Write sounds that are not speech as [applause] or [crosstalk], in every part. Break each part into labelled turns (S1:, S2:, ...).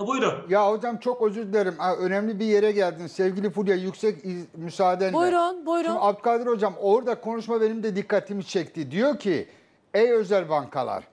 S1: Buyurun. Ya hocam çok özür dilerim. Ha, önemli bir yere geldin. Sevgili Fulya yüksek iz, müsaadenle. Buyurun, buyurun. Şimdi Abdülkadir hocam orada konuşma benim de dikkatimi çekti. Diyor ki ey özel bankalar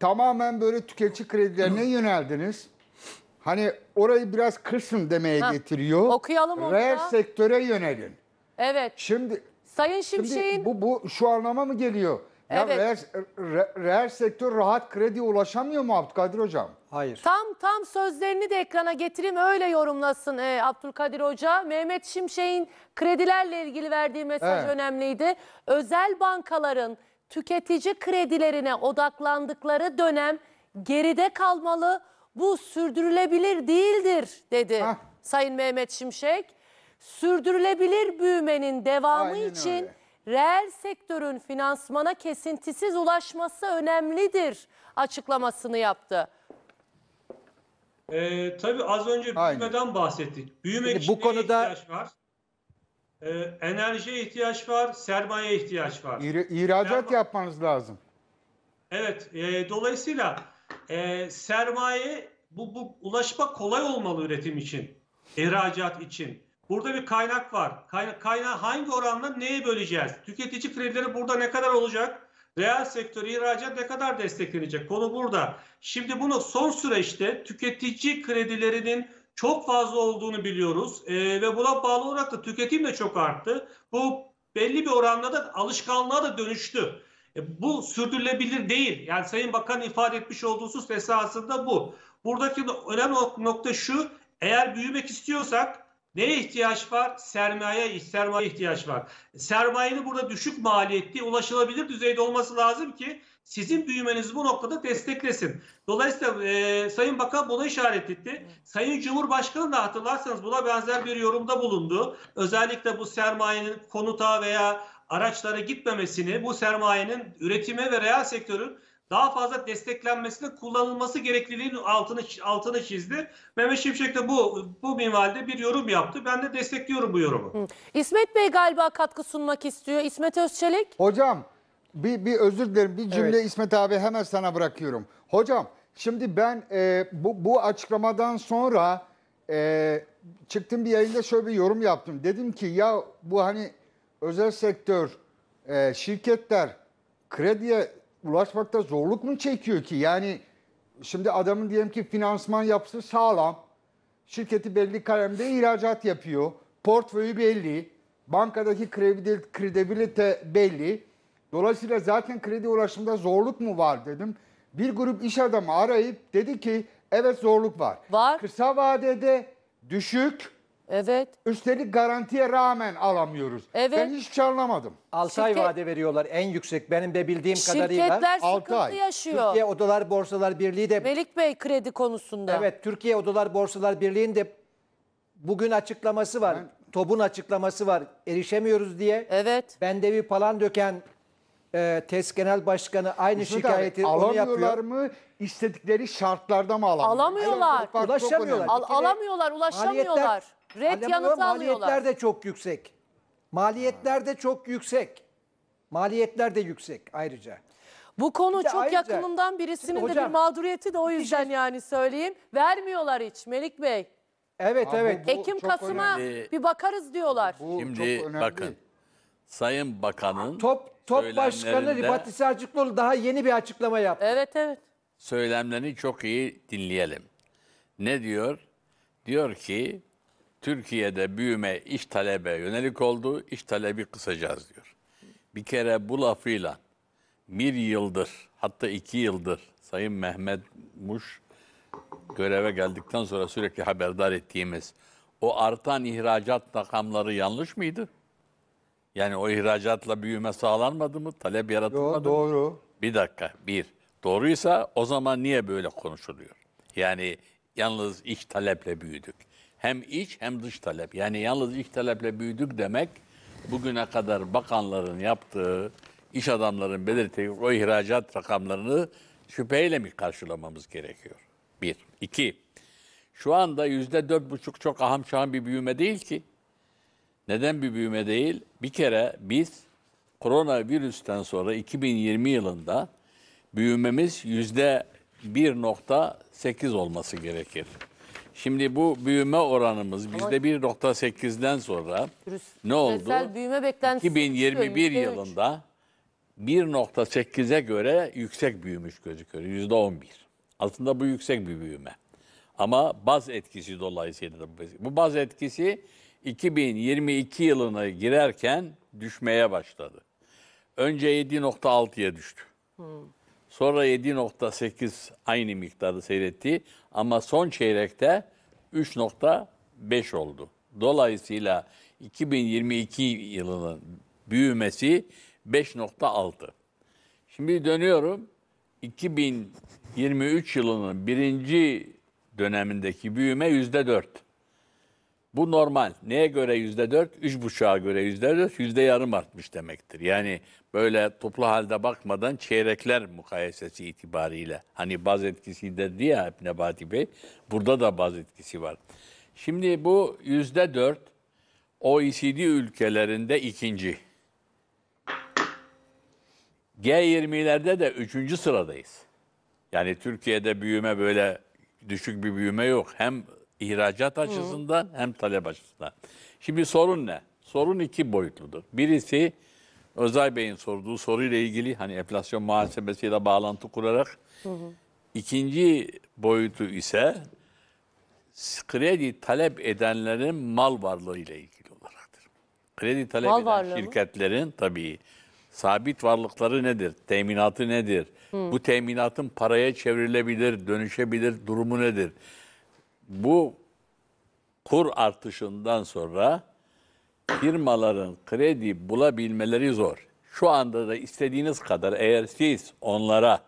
S1: tamamen böyle tüketici kredilerine [clears throat] yöneldiniz. Hani orayı biraz kırsın demeye ha, getiriyor. Okuyalım onu Reel sektöre yönelin. Evet. Şimdi
S2: Sayın Şimşek'in...
S1: bu, bu şu anlama mı geliyor? Ya evet. reel, re, reel sektör rahat krediye ulaşamıyor mu Abdülkadir Hocam? Hayır.
S2: Tam tam sözlerini de ekrana getireyim öyle yorumlasın e, Abdülkadir Hoca. Mehmet Şimşek'in kredilerle ilgili verdiği mesaj evet. önemliydi. Özel bankaların tüketici kredilerine odaklandıkları dönem geride kalmalı. Bu sürdürülebilir değildir dedi Hah. Sayın Mehmet Şimşek. Sürdürülebilir büyümenin devamı Aynen için öyle reel sektörün finansmana kesintisiz ulaşması önemlidir açıklamasını yaptı.
S3: Ee, tabii az önce Aynen. büyümeden bahsettik. Büyümek Şimdi bu için konuda... ihtiyaç var? Ee, enerjiye ihtiyaç var, sermaye ihtiyaç var. İr ihracat Serma... yapmanız lazım. Evet, e, dolayısıyla e, sermaye bu, bu ulaşma kolay olmalı üretim için, ihracat için. Burada bir kaynak var. Kayna kaynağı hangi oranla neye böleceğiz? Tüketici kredileri burada ne kadar olacak? Reel sektör ihracat ne kadar desteklenecek? Konu burada. Şimdi bunu son süreçte tüketici kredilerinin çok fazla olduğunu biliyoruz ee, ve buna bağlı olarak da tüketim de çok arttı. Bu belli bir oranda da alışkanlığa da dönüştü. E, bu sürdürülebilir değil. Yani Sayın Bakan ifade etmiş olduğu husus esasında bu. Buradaki önemli nokta şu, eğer büyümek istiyorsak Neye ihtiyaç var? Sermaye, sermaye ihtiyaç var. Sermayenin burada düşük maliyetli, ulaşılabilir düzeyde olması lazım ki sizin büyümenizi bu noktada desteklesin. Dolayısıyla e, Sayın Bakan buna işaret etti. Sayın Cumhurbaşkanı da hatırlarsanız buna benzer bir yorumda bulundu. Özellikle bu sermayenin konuta veya araçlara gitmemesini, bu sermayenin üretime ve reel sektörün daha fazla desteklenmesine kullanılması gerekliliğinin altını altını çizdi. Mehmet Şimşek de bu bu minvalde bir yorum yaptı. Ben de destekliyorum bu yorumu. Hı.
S2: İsmet Bey galiba katkı sunmak istiyor. İsmet Özçelik. Hocam bir, bir özür
S1: dilerim. Bir cümle evet. İsmet abi hemen sana bırakıyorum. Hocam şimdi ben e, bu, bu açıklamadan sonra e, çıktım bir yayında şöyle bir yorum yaptım. Dedim ki ya bu hani özel sektör, e, şirketler krediye ulaşmakta zorluk mu çekiyor ki? Yani şimdi adamın diyelim ki finansman yapısı sağlam. Şirketi belli kalemde ihracat yapıyor. Portföyü belli. Bankadaki kredibilite belli. Dolayısıyla zaten kredi ulaşımda zorluk mu var dedim. Bir grup iş adamı arayıp dedi ki evet zorluk var. Var. Kısa vadede düşük Evet. Üstelik garantiye rağmen alamıyoruz. Evet. Ben hiç şey anlamadım. 6 ay vade veriyorlar en yüksek benim de bildiğim kadarıyla. Şirketler sıkıntı ay. yaşıyor. Türkiye Odalar Borsalar
S2: Birliği de Melik Bey kredi konusunda.
S1: evet Türkiye Odalar Borsalar Birliği'nin de bugün açıklaması var. TOB'un açıklaması var. Erişemiyoruz diye. Evet. Bendevi Palandöken e, TES Genel Başkanı aynı Mesut abi, şikayeti onu alamıyorlar yapıyor. mı? İstedikleri şartlarda mı alamıyorlar? Alamıyorlar. Ulaşamıyorlar. Al- alamıyorlar,
S2: ulaşamıyorlar. Maliyetler Red Alem, alıyorlar. Maliyetler de
S1: çok yüksek. Maliyetler de çok yüksek. Maliyetler de yüksek ayrıca.
S2: Bu konu Bir çok ayrıca- yakınından birisinin de bir mağduriyeti de o şey- yüzden yani söyleyeyim. Vermiyorlar hiç Melik Bey. Evet Abi evet. Ekim Kasım'a önemli. bir bakarız diyorlar. Bu
S4: Şimdi çok önemli. bakın. Sayın Bakan'ın Top top başkanı söylemlerinde- Ribati
S1: Selçukluoğlu daha yeni bir açıklama yaptı. Evet evet.
S4: söylemlerini çok iyi dinleyelim. Ne diyor? Diyor ki Türkiye'de büyüme iş talebe yönelik oldu, iş talebi kısacağız diyor. Bir kere bu lafıyla bir yıldır hatta iki yıldır Sayın Mehmet Muş göreve geldikten sonra sürekli haberdar ettiğimiz o artan ihracat rakamları yanlış mıydı? Yani o ihracatla büyüme sağlanmadı mı? Talep yaratılmadı Yo, mı? Doğru. Bir dakika. Bir. Doğruysa o zaman niye böyle konuşuluyor? Yani yalnız iş taleple büyüdük. Hem iç hem dış talep. Yani yalnız iç taleple büyüdük demek bugüne kadar bakanların yaptığı, iş adamların belirttiği o ihracat rakamlarını şüpheyle mi karşılamamız gerekiyor? Bir. iki. Şu anda yüzde dört buçuk çok aham şaham bir büyüme değil ki. Neden bir büyüme değil? Bir kere biz koronavirüsten sonra 2020 yılında büyümemiz yüzde 1.8 olması gerekir. Şimdi bu büyüme oranımız bizde 1.8'den sonra
S2: ne oldu? büyüme 2021 yılında
S4: 1.8'e göre yüksek büyümüş gözüküyor. yüzde %11. Aslında bu yüksek bir büyüme. Ama baz etkisi dolayısıyla da bu. Bu baz etkisi 2022 yılına girerken düşmeye başladı. Önce 7.6'ya düştü. Hmm. Sonra 7.8 aynı miktarı seyretti ama son çeyrekte 3.5 oldu. Dolayısıyla 2022 yılının büyümesi 5.6. Şimdi dönüyorum 2023 yılının birinci dönemindeki büyüme %4. Bu normal. Neye göre yüzde dört? Üç buçuğa göre yüzde dört, yüzde yarım artmış demektir. Yani böyle toplu halde bakmadan çeyrekler mukayesesi itibariyle. Hani baz etkisi dedi ya hep Nebati Bey. Burada da baz etkisi var. Şimdi bu yüzde dört OECD ülkelerinde ikinci. G20'lerde de üçüncü sıradayız. Yani Türkiye'de büyüme böyle düşük bir büyüme yok. Hem ihracat açısından hem talep açısından. Şimdi sorun ne? Sorun iki boyutludur. Birisi Özay Bey'in sorduğu soruyla ilgili hani enflasyon muhasebesiyle bağlantı kurarak. Hı İkinci boyutu ise kredi talep edenlerin mal varlığı ile ilgili olaraktır. Kredi talep Mal eden varlığı mı? şirketlerin tabii sabit varlıkları nedir? Teminatı nedir? Bu teminatın paraya çevrilebilir, dönüşebilir durumu nedir? bu kur artışından sonra firmaların kredi bulabilmeleri zor. Şu anda da istediğiniz kadar eğer siz onlara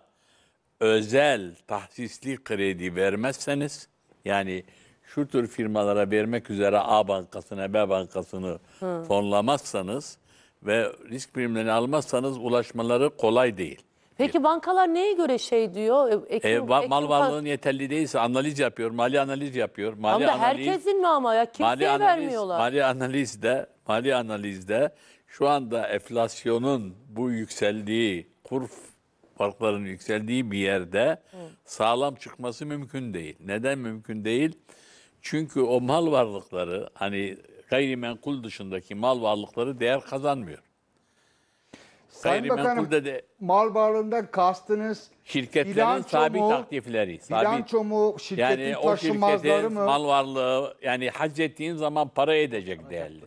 S4: özel tahsisli kredi vermezseniz yani şu tür firmalara vermek üzere A bankasına B bankasını Hı. fonlamazsanız ve risk primlerini almazsanız ulaşmaları kolay değil.
S2: Peki bankalar neye göre şey diyor? E, Ekim, E, va- mal Ekim- varlığın
S4: yeterli değilse analiz yapıyor, mali analiz yapıyor. Mali Ama analiz, herkesin
S2: mi ama ya kimseye mali analiz, vermiyorlar. Mali
S4: analizde, mali analizde şu anda enflasyonun bu yükseldiği, kur farklarının yükseldiği bir yerde sağlam çıkması mümkün değil. Neden mümkün değil? Çünkü o mal varlıkları hani gayrimenkul dışındaki mal varlıkları değer kazanmıyor. Sayın Gayrimenkul Bakanım, de
S1: mal varlığından kastınız
S4: şirketlerin bilanço sabit mu, aktifleri. Sabit. Bilanço
S1: mu, şirketin yani taşınmazları mı?
S4: mal varlığı yani hac ettiğin zaman para edecek Alacak değerli.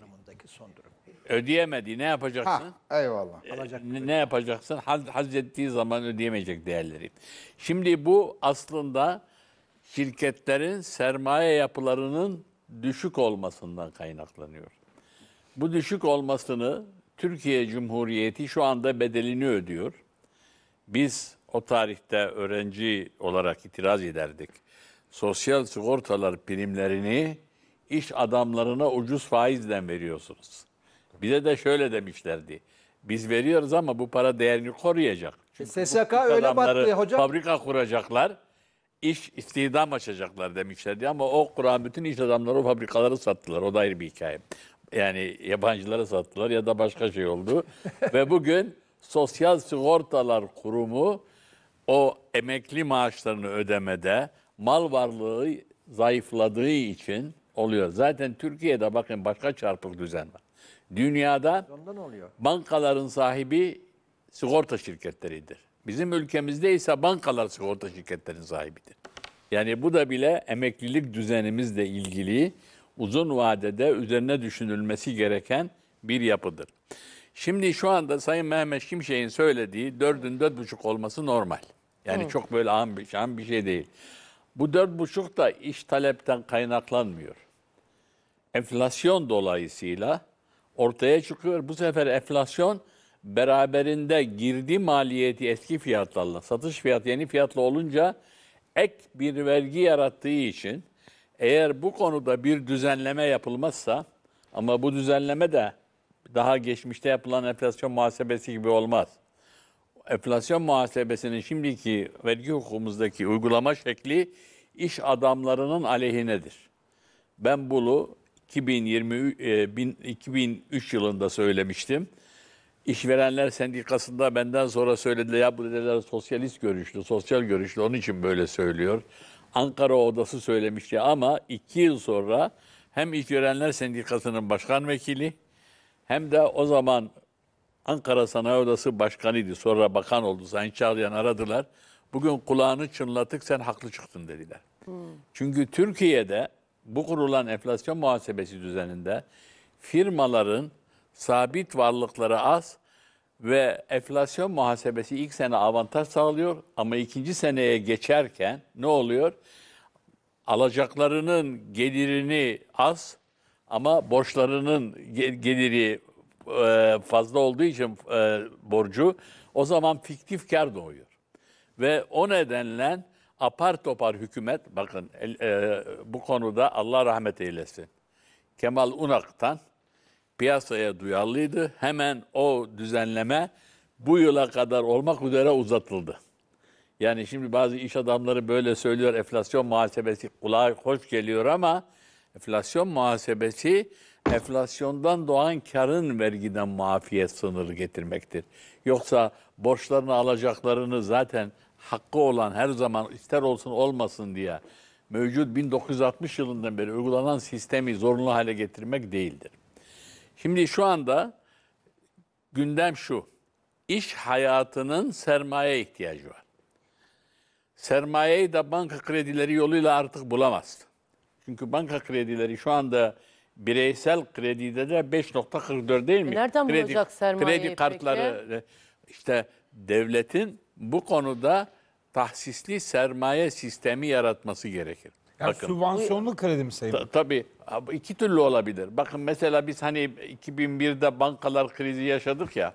S4: Ödeyemedi ne yapacaksın? Ha, eyvallah. Ee, ne, yapacaksın? Hac, hac ettiği zaman ödeyemeyecek değerleri. Şimdi bu aslında şirketlerin sermaye yapılarının düşük olmasından kaynaklanıyor. Bu düşük olmasını Türkiye Cumhuriyeti şu anda bedelini ödüyor. Biz o tarihte öğrenci olarak itiraz ederdik. Sosyal sigortalar primlerini iş adamlarına ucuz faizle veriyorsunuz. Bize de şöyle demişlerdi. Biz veriyoruz ama bu para değerini koruyacak. Çünkü
S1: SSK öyle battı hocam.
S4: Fabrika kuracaklar, iş istihdam açacaklar demişlerdi ama o kuran bütün iş adamları o fabrikaları sattılar. O da ayrı bir hikaye. Yani yabancılara sattılar ya da başka şey oldu. Ve bugün Sosyal Sigortalar Kurumu o emekli maaşlarını ödemede mal varlığı zayıfladığı için oluyor. Zaten Türkiye'de bakın başka çarpık düzen var. Dünyada bankaların sahibi sigorta şirketleridir. Bizim ülkemizde ise bankalar sigorta şirketlerinin sahibidir. Yani bu da bile emeklilik düzenimizle ilgili uzun vadede üzerine düşünülmesi gereken bir yapıdır. Şimdi şu anda Sayın Mehmet Şimşek'in söylediği dördün dört buçuk olması normal. Yani Hı. çok böyle an bir, şey, an bir şey değil. Bu dört buçuk da iş talepten kaynaklanmıyor. Enflasyon dolayısıyla ortaya çıkıyor. Bu sefer enflasyon beraberinde girdi maliyeti eski fiyatlarla, satış fiyatı yeni fiyatla olunca ek bir vergi yarattığı için eğer bu konuda bir düzenleme yapılmazsa ama bu düzenleme de daha geçmişte yapılan enflasyon muhasebesi gibi olmaz. Enflasyon muhasebesinin şimdiki vergi hukukumuzdaki uygulama şekli iş adamlarının aleyhinedir. Ben bunu 2020, 2003 e, yılında söylemiştim. İşverenler sendikasında benden sonra söylediler ya bu dediler sosyalist görüşlü, sosyal görüşlü onun için böyle söylüyor. Ankara Odası söylemişti ama iki yıl sonra hem İşverenler Sendikası'nın başkan vekili hem de o zaman Ankara Sanayi Odası başkanıydı. Sonra bakan oldu. Sayın Çağlayan aradılar. Bugün kulağını çınlatık sen haklı çıktın dediler. Hmm. Çünkü Türkiye'de bu kurulan enflasyon muhasebesi düzeninde firmaların sabit varlıkları az, ve enflasyon muhasebesi ilk sene avantaj sağlıyor ama ikinci seneye geçerken ne oluyor? Alacaklarının gelirini az ama borçlarının geliri e, fazla olduğu için e, borcu o zaman fiktif kar doğuyor. Ve o nedenle apar topar hükümet bakın e, bu konuda Allah rahmet eylesin. Kemal Unak'tan piyasaya duyarlıydı. Hemen o düzenleme bu yıla kadar olmak üzere uzatıldı. Yani şimdi bazı iş adamları böyle söylüyor enflasyon muhasebesi kulağa hoş geliyor ama enflasyon muhasebesi enflasyondan doğan karın vergiden muafiye sınırı getirmektir. Yoksa borçlarını alacaklarını zaten hakkı olan her zaman ister olsun olmasın diye mevcut 1960 yılından beri uygulanan sistemi zorunlu hale getirmek değildir. Şimdi şu anda gündem şu. İş hayatının sermaye ihtiyacı var. Sermayeyi de banka kredileri yoluyla artık bulamaz. Çünkü banka kredileri şu anda bireysel kredide de 5.44 değil mi? E nereden kredi, bulacak sermayeyi Kredi kartları peki? işte devletin bu konuda tahsisli sermaye sistemi yaratması gerekir. Yani Bakın, sübvansiyonlu
S1: kredi mi sayılır? Ta,
S4: tabii. iki türlü olabilir. Bakın mesela biz hani 2001'de bankalar krizi yaşadık ya.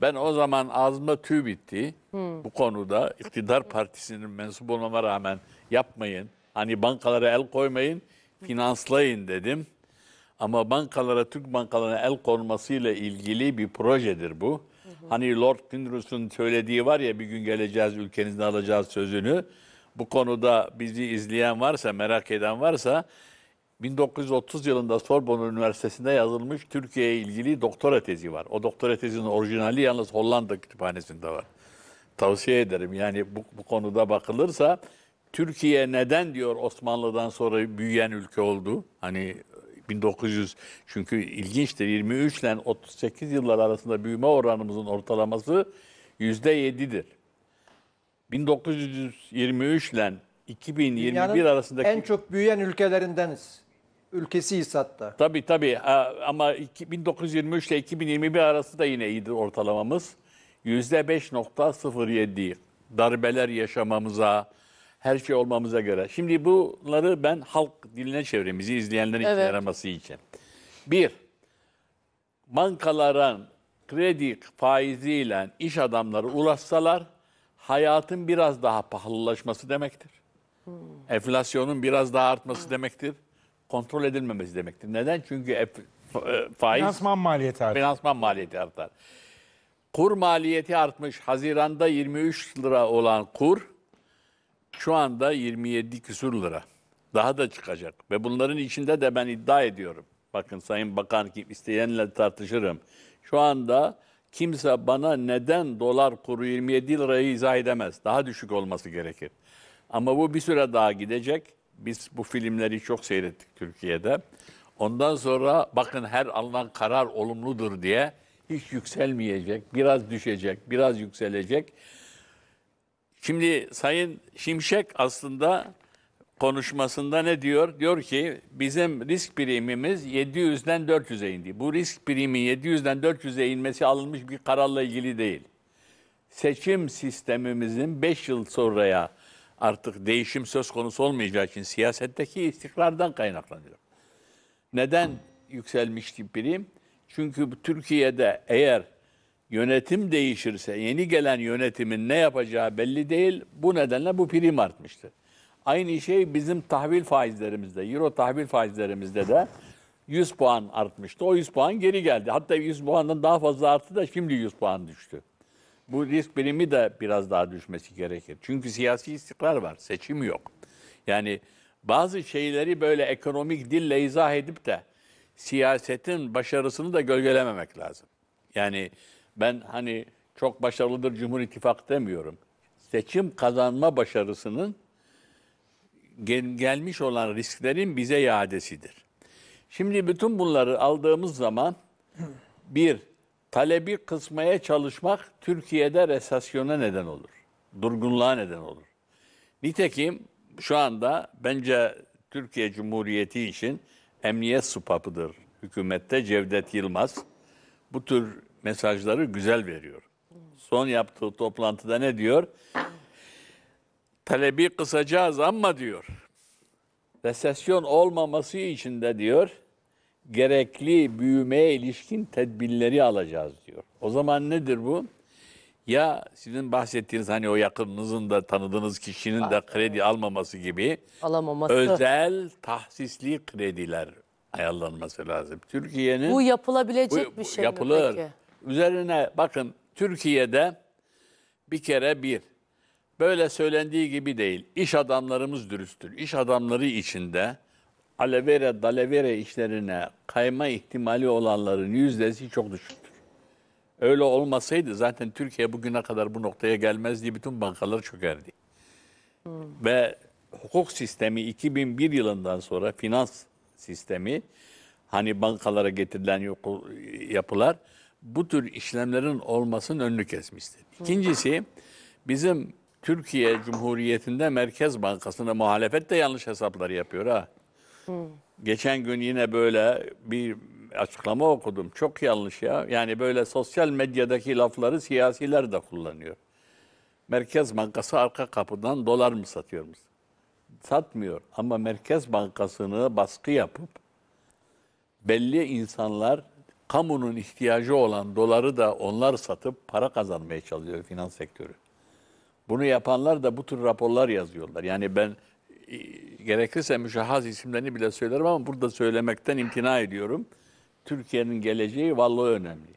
S4: Ben o zaman ağzıma tüy bitti. Hmm. Bu konuda iktidar partisinin mensup olmama rağmen yapmayın. Hani bankalara el koymayın, finanslayın dedim. Ama bankalara, Türk bankalarına el konmasıyla ilgili bir projedir bu. Hı hı. Hani Lord Gündüz'ün söylediği var ya bir gün geleceğiz ülkenizden alacağız sözünü bu konuda bizi izleyen varsa, merak eden varsa 1930 yılında Sorbonne Üniversitesi'nde yazılmış Türkiye'ye ilgili doktora tezi var. O doktora tezinin orijinali yalnız Hollanda kütüphanesinde var. Tavsiye ederim. Yani bu, bu konuda bakılırsa Türkiye neden diyor Osmanlı'dan sonra büyüyen ülke oldu? Hani 1900 çünkü ilginçtir 23 ile 38 yıllar arasında büyüme oranımızın ortalaması %7'dir. 1923 ile 2021 Dünyanın arasındaki... en çok
S1: büyüyen ülkelerindeniz. Ülkesiyiz hatta.
S4: Tabii tabii ama 1923 ile 2021 arası da yine iyidir ortalamamız. %5.07 darbeler yaşamamıza, her şey olmamıza göre. Şimdi bunları ben halk diline çevremizi izleyenlerin evet. yaraması için. Bir, bankaların kredi faiziyle iş adamları ulaşsalar hayatın biraz daha pahalılaşması demektir. Enflasyonun biraz daha artması demektir. Kontrol edilmemesi demektir. Neden? Çünkü e, e, faiz... Finansman maliyeti artar. Finansman maliyeti artar. Kur maliyeti artmış. Haziranda 23 lira olan kur şu anda 27 küsur lira. Daha da çıkacak. Ve bunların içinde de ben iddia ediyorum. Bakın Sayın Bakan kim isteyenle tartışırım. Şu anda Kimse bana neden dolar kuru 27 lirayı izah edemez. Daha düşük olması gerekir. Ama bu bir süre daha gidecek. Biz bu filmleri çok seyrettik Türkiye'de. Ondan sonra bakın her alınan karar olumludur diye hiç yükselmeyecek, biraz düşecek, biraz yükselecek. Şimdi Sayın Şimşek aslında konuşmasında ne diyor? Diyor ki bizim risk primimiz 700'den 400'e indi. Bu risk primi 700'den 400'e inmesi alınmış bir kararla ilgili değil. Seçim sistemimizin 5 yıl sonraya artık değişim söz konusu olmayacağı için siyasetteki istikrardan kaynaklanıyor. Neden yükselmişti prim? Çünkü Türkiye'de eğer yönetim değişirse yeni gelen yönetimin ne yapacağı belli değil. Bu nedenle bu prim artmıştı. Aynı şey bizim tahvil faizlerimizde, euro tahvil faizlerimizde de 100 puan artmıştı. O 100 puan geri geldi. Hatta 100 puandan daha fazla arttı da şimdi 100 puan düştü. Bu risk birimi de biraz daha düşmesi gerekir. Çünkü siyasi istikrar var, seçim yok. Yani bazı şeyleri böyle ekonomik dille izah edip de siyasetin başarısını da gölgelememek lazım. Yani ben hani çok başarılıdır Cumhur İttifakı demiyorum. Seçim kazanma başarısının gel, gelmiş olan risklerin bize iadesidir. Şimdi bütün bunları aldığımız zaman bir, talebi kısmaya çalışmak Türkiye'de resasyona neden olur. Durgunluğa neden olur. Nitekim şu anda bence Türkiye Cumhuriyeti için emniyet supapıdır. Hükümette Cevdet Yılmaz bu tür mesajları güzel veriyor. Son yaptığı toplantıda ne diyor? talebi kısacağız ama diyor, resesyon olmaması için de diyor, gerekli büyümeye ilişkin tedbirleri alacağız diyor. O zaman nedir bu? Ya sizin bahsettiğiniz hani o yakınınızın da tanıdığınız kişinin de kredi almaması gibi Alamaması. özel tahsisli krediler ayarlanması lazım. Türkiye'nin Bu
S2: yapılabilecek bu- bir bu şey mi yapılır.
S4: Üzerine bakın Türkiye'de bir kere bir böyle söylendiği gibi değil. İş adamlarımız dürüsttür. İş adamları içinde alevere dalevere işlerine kayma ihtimali olanların yüzdesi çok düşüktür. Öyle olmasaydı zaten Türkiye bugüne kadar bu noktaya gelmezdi. bütün bankalar çökerdi. Hmm. Ve hukuk sistemi 2001 yılından sonra finans sistemi hani bankalara getirilen yapılar bu tür işlemlerin olmasının önünü kesmiştir. İkincisi bizim Türkiye Cumhuriyeti'nde Merkez Bankası'na muhalefet de yanlış hesaplar yapıyor ha. Hmm. Geçen gün yine böyle bir açıklama okudum. Çok yanlış ya. Yani böyle sosyal medyadaki lafları siyasiler de kullanıyor. Merkez Bankası arka kapıdan dolar mı satıyor satıyormuş? Satmıyor ama Merkez Bankası'nı baskı yapıp belli insanlar kamunun ihtiyacı olan doları da onlar satıp para kazanmaya çalışıyor finans sektörü. Bunu yapanlar da bu tür raporlar yazıyorlar. Yani ben e, gerekirse müşahhas isimlerini bile söylerim ama burada söylemekten imtina ediyorum. Türkiye'nin geleceği vallahi önemli.